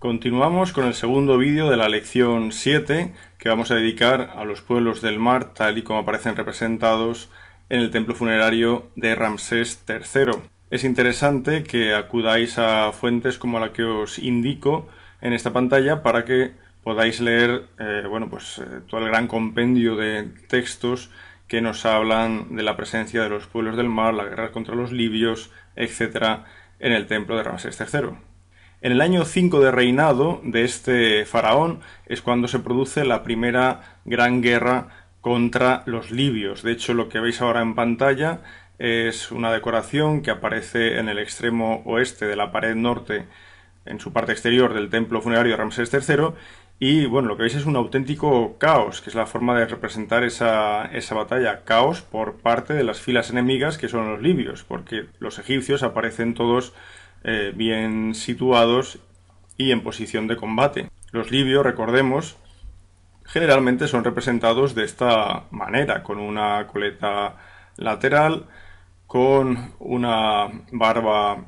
Continuamos con el segundo vídeo de la lección 7 que vamos a dedicar a los pueblos del mar tal y como aparecen representados en el templo funerario de Ramsés III. Es interesante que acudáis a fuentes como la que os indico en esta pantalla para que podáis leer eh, bueno, pues, eh, todo el gran compendio de textos que nos hablan de la presencia de los pueblos del mar, la guerra contra los libios, etc. en el templo de Ramsés III. En el año 5 de reinado de este faraón es cuando se produce la primera gran guerra contra los libios. De hecho, lo que veis ahora en pantalla es una decoración que aparece en el extremo oeste de la pared norte, en su parte exterior del templo funerario de Ramsés III, y bueno, lo que veis es un auténtico caos, que es la forma de representar esa, esa, batalla. Caos por parte de las filas enemigas que son los libios, porque los egipcios aparecen todos eh, bien situados y en posición de combate. Los libios, recordemos, generalmente son representados de esta manera, con una coleta lateral, con una barba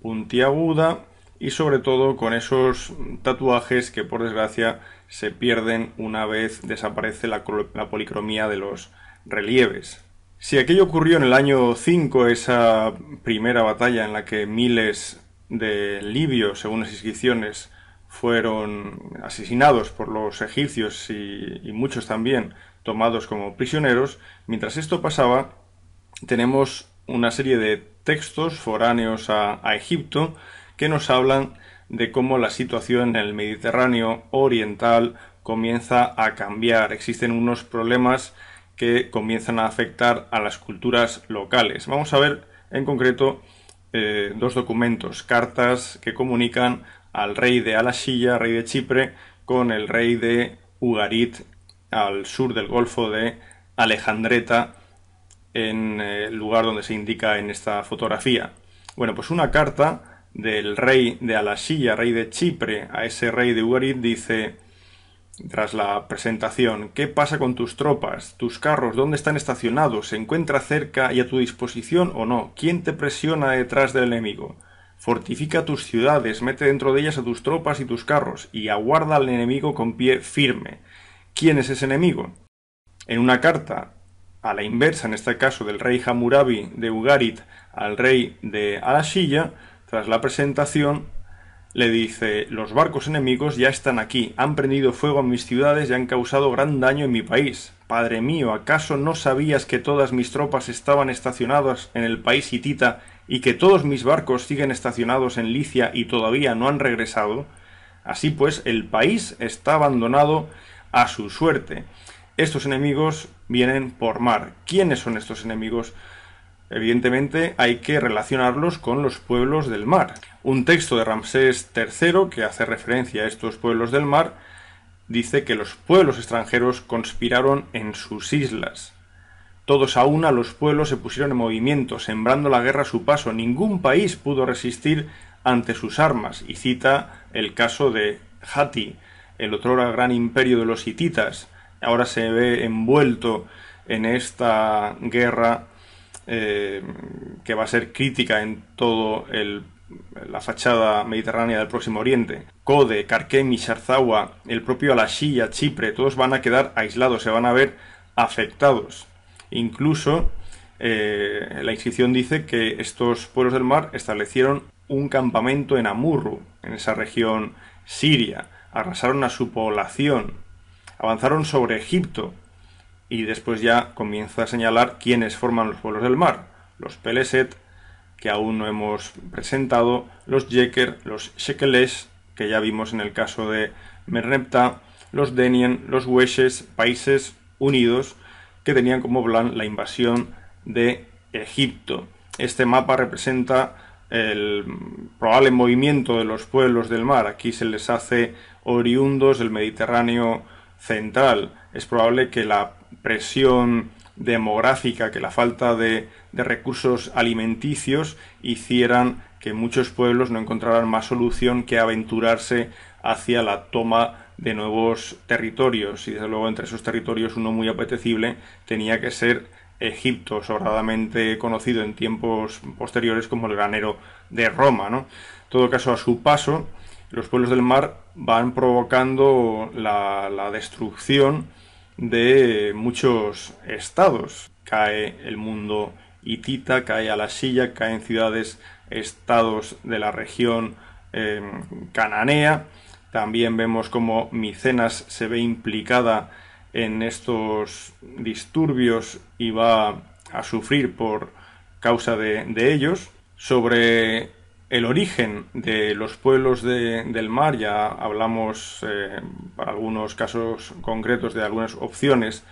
puntiaguda y sobre todo con esos tatuajes que por desgracia se pierden una vez desaparece la policromía de los relieves. Si aquello ocurrió en el año 5, esa primera batalla en la que miles de libios, según las inscripciones, fueron asesinados por los egipcios y, muchos también tomados como prisioneros, mientras esto pasaba, tenemos una serie de textos foráneos a, Egipto que nos hablan de cómo la situación en el Mediterráneo oriental comienza a cambiar. Existen unos problemas que comienzan a afectar a las culturas locales. Vamos a ver en concreto eh, dos documentos, cartas que comunican al rey de Alashilla, rey de Chipre, con el rey de Ugarit, al sur del Golfo de Alejandreta, en eh, el lugar donde se indica en esta fotografía. Bueno, pues una carta del rey de Alashilla, rey de Chipre, a ese rey de Ugarit, dice tras la presentación, ¿qué pasa con tus tropas? ¿Tus carros? ¿Dónde están estacionados? ¿Se encuentra cerca y a tu disposición o no? ¿Quién te presiona detrás del enemigo? Fortifica tus ciudades, mete dentro de ellas a tus tropas y tus carros, y aguarda al enemigo con pie firme. ¿Quién es ese enemigo? En una carta, a la inversa, en este caso del rey Hammurabi de Ugarit al rey de Alashilla, tras la presentación, le dice, los barcos enemigos ya están aquí, han prendido fuego a mis ciudades y han causado gran daño en mi país. Padre mío, ¿acaso no sabías que todas mis tropas estaban estacionadas en el país hitita y que todos mis barcos siguen estacionados en Licia y todavía no han regresado? Así pues, el país está abandonado a su suerte. Estos enemigos vienen por mar. ¿Quiénes son estos enemigos? Evidentemente hay que relacionarlos con los pueblos del mar. Un texto de Ramsés III que hace referencia a estos pueblos del mar dice que los pueblos extranjeros conspiraron en sus islas. Todos a una los pueblos se pusieron en movimiento, sembrando la guerra a su paso. Ningún país pudo resistir ante sus armas, y cita el caso de Hati, el otro gran imperio de los hititas. Ahora se ve envuelto en esta guerra eh, que va a ser crítica en todo la fachada mediterránea del Próximo Oriente. Kode, Karkemi, Sharzawa, el propio Alashia, Chipre, todos van a quedar aislados, se van a ver afectados. Incluso eh, la inscripción dice que estos pueblos del mar establecieron un campamento en Amurru, en esa región siria, arrasaron a su población, avanzaron sobre Egipto, y después ya comienza a señalar quiénes forman los pueblos del mar, los Peleset, que aún no hemos presentado, los Jeker, los Shekeles, que ya vimos en el caso de Merneptah, los Denien, los Hueshes, países unidos, que tenían como plan la invasión de Egipto. Este mapa representa el probable movimiento de los pueblos del mar. Aquí se les hace oriundos del Mediterráneo central. Es probable que la presión demográfica, que la falta de, de recursos alimenticios hicieran que muchos pueblos no encontraran más solución que aventurarse hacia la toma de nuevos territorios. Y desde luego entre esos territorios uno muy apetecible tenía que ser Egipto, sobradamente conocido en tiempos posteriores como el granero de Roma. En todo caso, a su paso, los pueblos del mar van provocando la destrucción de muchos estados. Cae el mundo hitita, cae a la silla, caen ciudades, estados de la región em, cananea. También vemos cómo Micenas se ve implicada en estos disturbios y va a sufrir por causa de, de ellos. Sobre el origen de los pueblos del mar, ya hablamos eh, para algunos casos concretos de algunas opciones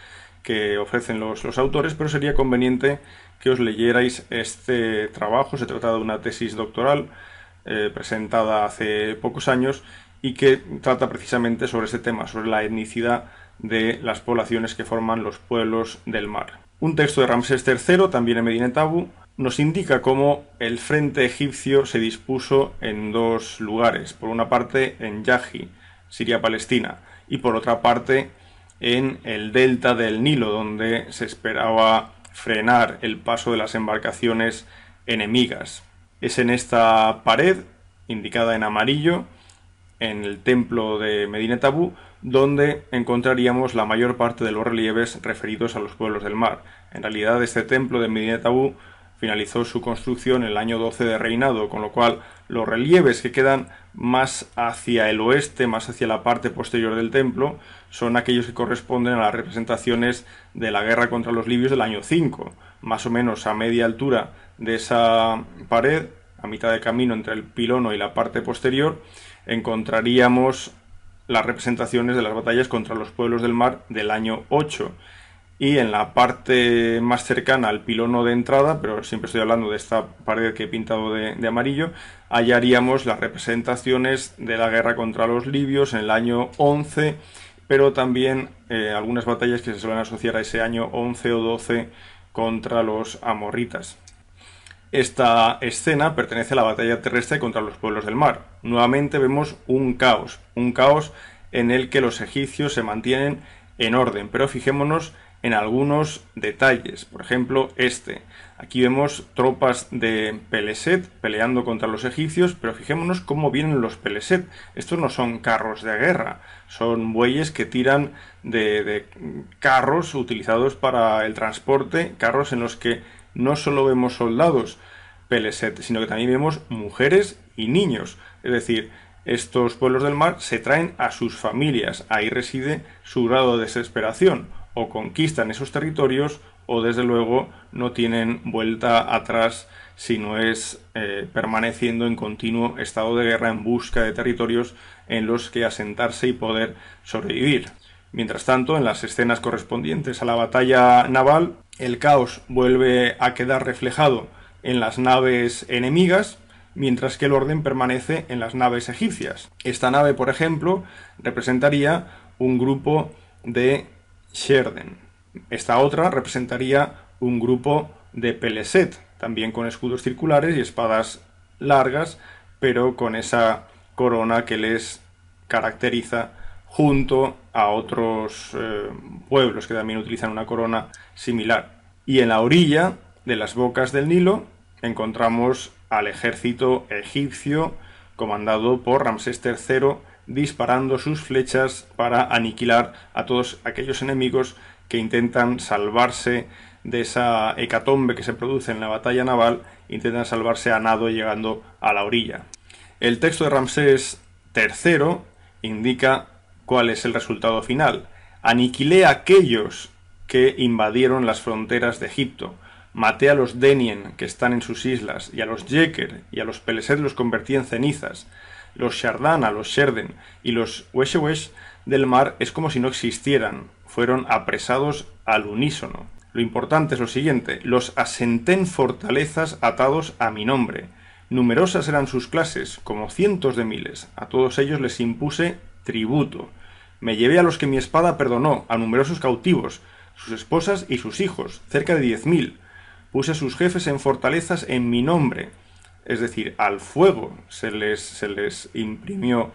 que ofrecen los, autores, pero sería conveniente que os leyerais este trabajo. Se trata de una tesis doctoral eh, presentada hace pocos años y que trata precisamente sobre este tema, sobre la etnicidad de las poblaciones que forman los pueblos del mar. Un texto de Ramsés III, también en Medinetabu, nos indica cómo el frente egipcio se dispuso en dos lugares, por una parte en Yahi, Siria-Palestina, y por otra parte en el delta del Nilo, donde se esperaba frenar el paso de las embarcaciones enemigas. Es en esta pared, indicada en amarillo, en el templo de Medinet Tabú, donde encontraríamos la mayor parte de los relieves referidos a los pueblos del mar. En realidad, este templo de Medinet Tabú Finalizó su construcción en el año 12 de reinado, con lo cual los relieves que quedan más hacia el oeste, más hacia la parte posterior del templo, son aquellos que corresponden a las representaciones de la guerra contra los libios del año 5, más o menos a media altura de esa pared, a mitad de camino entre el pilono y la parte posterior, encontraríamos las representaciones de las batallas contra los pueblos del mar del año 8 y en la parte más cercana al pilono de entrada, pero siempre estoy hablando de esta pared que he pintado de, amarillo, hallaríamos las representaciones de la guerra contra los libios en el año 11, pero también eh, algunas batallas que se suelen asociar a ese año 11 o 12 contra los amorritas. Esta escena pertenece a la batalla terrestre contra los pueblos del mar. Nuevamente vemos un caos, un caos en el que los egipcios se mantienen en orden, pero fijémonos en algunos detalles, por ejemplo este. Aquí vemos tropas de Peleset peleando contra los egipcios, pero fijémonos cómo vienen los Peleset. Estos no son carros de guerra, son bueyes que tiran de, de carros utilizados para el transporte, carros en los que no solo vemos soldados Peleset, sino que también vemos mujeres y niños. Es decir, estos pueblos del mar se traen a sus familias, ahí reside su grado de desesperación o conquistan esos territorios o desde luego no tienen vuelta atrás si no es eh, permaneciendo en continuo estado de guerra en busca de territorios en los que asentarse y poder sobrevivir. Mientras tanto, en las escenas correspondientes a la batalla naval, el caos vuelve a quedar reflejado en las naves enemigas, mientras que el orden permanece en las naves egipcias. Esta nave, por ejemplo, representaría un grupo de Sherden. Esta otra representaría un grupo de Peleset, también con escudos circulares y espadas largas, pero con esa corona que les caracteriza junto a otros eh, pueblos que también utilizan una corona similar. Y en la orilla de las bocas del Nilo encontramos al ejército egipcio comandado por Ramsés III disparando sus flechas para aniquilar a todos aquellos enemigos que intentan salvarse de esa hecatombe que se produce en la batalla naval, intentan salvarse a nado llegando a la orilla. El texto de Ramsés III indica cuál es el resultado final. Aniquilé a aquellos que invadieron las fronteras de Egipto. Maté a los Denien que están en sus islas, y a los Yeker y a los Peleset los convertí en cenizas los Shardana, los Sherden y los Weshewesh del mar es como si no existieran, fueron apresados al unísono. Lo importante es lo siguiente, los asenté en fortalezas atados a mi nombre. Numerosas eran sus clases, como cientos de miles. A todos ellos les impuse tributo. Me llevé a los que mi espada perdonó, a numerosos cautivos, sus esposas y sus hijos, cerca de diez mil. Puse a sus jefes en fortalezas en mi nombre es decir, al fuego se les, se les imprimió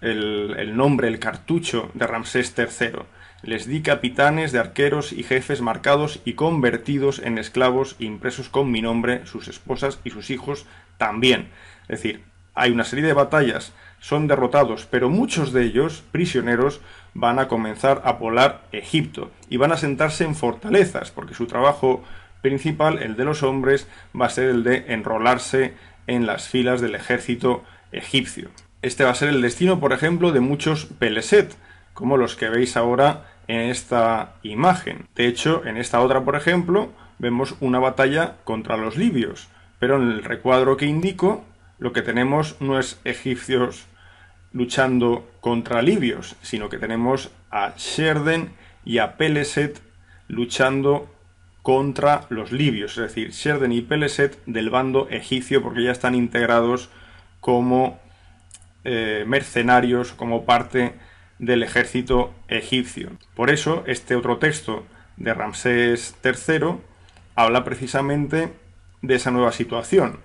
el, nombre, el cartucho de Ramsés III. Les di capitanes de arqueros y jefes marcados y convertidos en esclavos impresos con mi nombre, sus esposas y sus hijos también. Es decir, hay una serie de batallas, son derrotados, pero muchos de ellos, prisioneros, van a comenzar a polar Egipto y van a sentarse en fortalezas, porque su trabajo principal, el de los hombres, va a ser el de enrolarse en las filas del ejército egipcio. Este va a ser el destino, por ejemplo, de muchos Peleset, como los que veis ahora en esta imagen. De hecho, en esta otra, por ejemplo, vemos una batalla contra los libios, pero en el recuadro que indico, lo que tenemos no es egipcios luchando contra libios, sino que tenemos a Sherden y a Peleset luchando contra los libios, es decir, Sherden y Peleset del bando egipcio, porque ya están integrados como eh, mercenarios, como parte del ejército egipcio. Por eso, este otro texto de Ramsés III habla precisamente de esa nueva situación.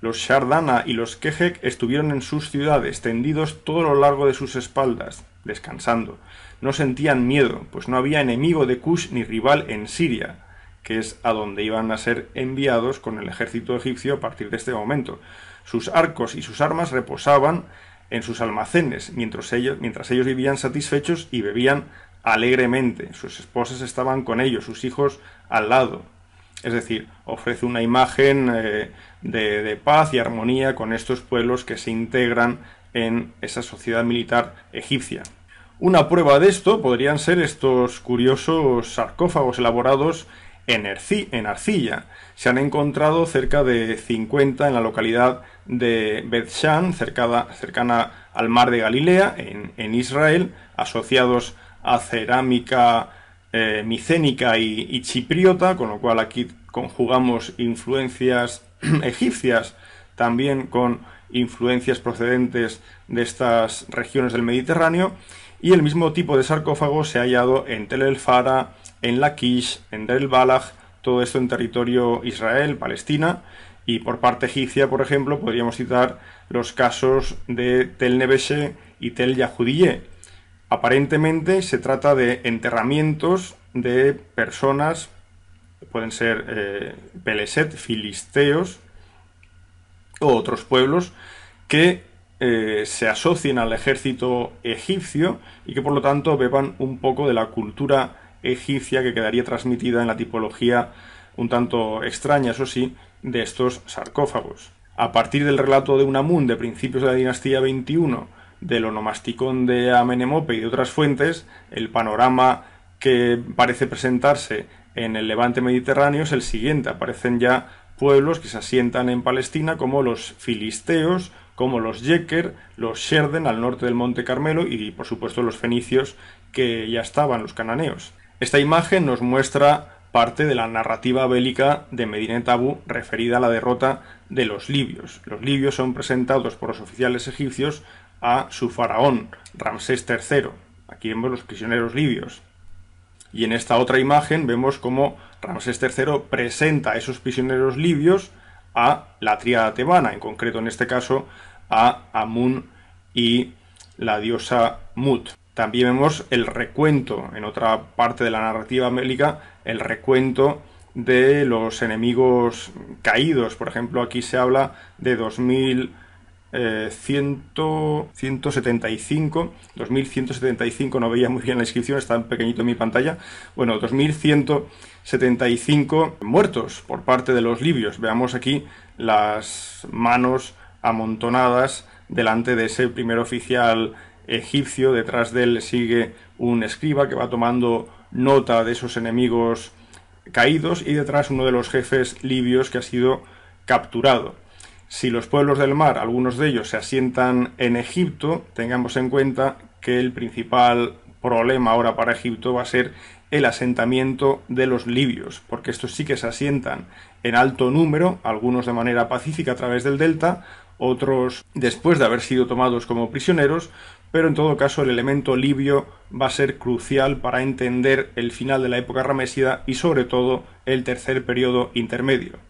Los Shardana y los Kehek estuvieron en sus ciudades, tendidos todo lo largo de sus espaldas, descansando. No sentían miedo, pues no había enemigo de Kush ni rival en Siria que es a donde iban a ser enviados con el ejército egipcio a partir de este momento. Sus arcos y sus armas reposaban en sus almacenes, mientras ellos, mientras ellos vivían satisfechos y bebían alegremente. Sus esposas estaban con ellos, sus hijos al lado. Es decir, ofrece una imagen eh, de, de paz y armonía con estos pueblos que se integran en esa sociedad militar egipcia. Una prueba de esto podrían ser estos curiosos sarcófagos elaborados en, arcilla. Se han encontrado cerca de 50 en la localidad de Bethshan, cercana al mar de Galilea, en, Israel, asociados a cerámica eh, micénica y, y, chipriota, con lo cual aquí conjugamos influencias egipcias también con influencias procedentes de estas regiones del Mediterráneo, y el mismo tipo de sarcófago se ha hallado en Tel el Fara, en la Kish, en Del Balaj, todo esto en territorio Israel, Palestina. Y por parte egipcia, por ejemplo, podríamos citar los casos de Tel Nebeshe y Tel Yahudiye. Aparentemente se trata de enterramientos de personas, pueden ser eh, Peleset, filisteos u otros pueblos, que eh, se asocien al ejército egipcio y que por lo tanto beban un poco de la cultura egipcia que quedaría transmitida en la tipología un tanto extraña, eso sí, de estos sarcófagos. A partir del relato de Unamun de principios de la dinastía 21, del onomasticón de Amenemope y de otras fuentes, el panorama que parece presentarse en el levante mediterráneo es el siguiente. Aparecen ya pueblos que se asientan en Palestina como los filisteos, como los Yeker, los Sherden al norte del Monte Carmelo y por supuesto los fenicios que ya estaban, los cananeos. Esta imagen nos muestra parte de la narrativa bélica de Medinet Tabú referida a la derrota de los libios. Los libios son presentados por los oficiales egipcios a su faraón, Ramsés III. Aquí vemos los prisioneros libios. Y en esta otra imagen vemos cómo Ramsés III presenta a esos prisioneros libios a la tríada tebana, en concreto en este caso a Amun y la diosa Mut. También vemos el recuento, en otra parte de la narrativa bélica, el recuento de los enemigos caídos. Por ejemplo, aquí se habla de 2.175. 2175, eh, no veía muy bien la inscripción, está pequeñito en mi pantalla. Bueno, 2175 muertos por parte de los libios. Veamos aquí las manos amontonadas delante de ese primer oficial egipcio, detrás de él sigue un escriba que va tomando nota de esos enemigos caídos y detrás uno de los jefes libios que ha sido capturado. Si los pueblos del mar, algunos de ellos, se asientan en Egipto, tengamos en cuenta que el principal problema ahora para Egipto va a ser el asentamiento de los libios, porque estos sí que se asientan en alto número, algunos de manera pacífica a través del delta, otros después de haber sido tomados como prisioneros, pero en todo caso el elemento libio va a ser crucial para entender el final de la época ramesida y sobre todo el tercer periodo intermedio.